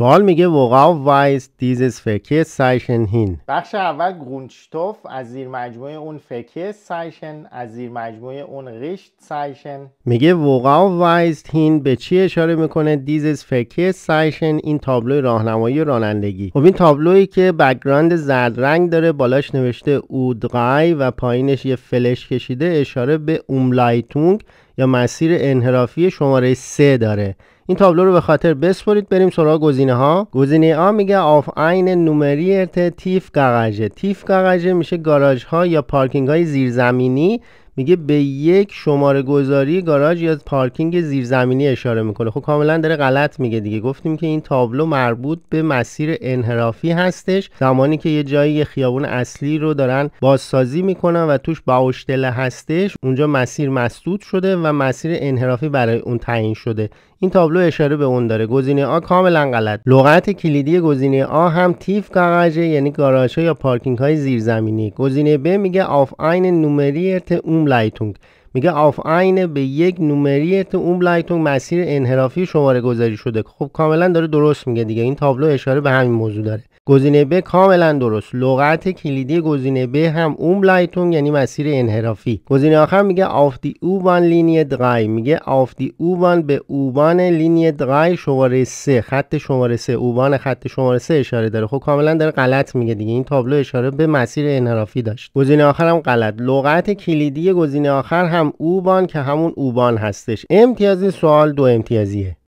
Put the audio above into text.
سوال میگه وقع وایس دیزز فکر سایشن هین بخش اول گونشتوف از زیر مجموعه اون فکر سایشن از زیر مجموعه اون ریشت سایشن میگه وقع وایس هین به چی اشاره میکنه دیزز فکر سایشن این تابلو راهنمایی رانندگی خب این تابلویی که بکگراند زرد رنگ داره بالاش نوشته اودغای و پایینش یه فلش کشیده اشاره به اوملایتونگ یا مسیر انحرافی شماره 3 داره این تابلو رو به خاطر بسپرید بریم سراغ گزینه ها گزینه ها میگه آف عین نومریت تیف گاراژ تیف گاراژ میشه گاراژ ها یا پارکینگ های زیرزمینی میگه به یک شماره گذاری گاراژ یا پارکینگ زیرزمینی اشاره میکنه خب کاملا داره غلط میگه دیگه گفتیم که این تابلو مربوط به مسیر انحرافی هستش زمانی که یه جایی خیابون اصلی رو دارن بازسازی میکنن و توش باوشتله هستش اونجا مسیر مسدود شده و مسیر انحرافی برای اون تعیین شده این تابلو اشاره به اون داره گزینه آ کاملا غلط لغت کلیدی گزینه آ هم تیف گاراژه یعنی گاراژ یا پارکینگ های زیرزمینی گزینه ب میگه آف آین نومریرت اون اوملایتونگ میگه آف آینه به یک نومریت بلایتونگ مسیر انحرافی شماره گذاری شده خب کاملا داره درست میگه دیگه این تابلو اشاره به همین موضوع داره گزینه ب کاملا درست لغت کلیدی گزینه ب هم اوم لایتون یعنی مسیر انحرافی گزینه آخر میگه آفتی اوبان لینی درای میگه آفتی اوبان به اوبان لینی درای شماره 3 خط شماره 3 اوبان خط شماره 3 اشاره داره خب کاملا داره غلط میگه دیگه این تابلو اشاره به مسیر انحرافی داشت گزینه آخر هم غلط لغت کلیدی گزینه آخر هم اوبان که همون اوبان هستش امتیاز سوال دو امتیازیه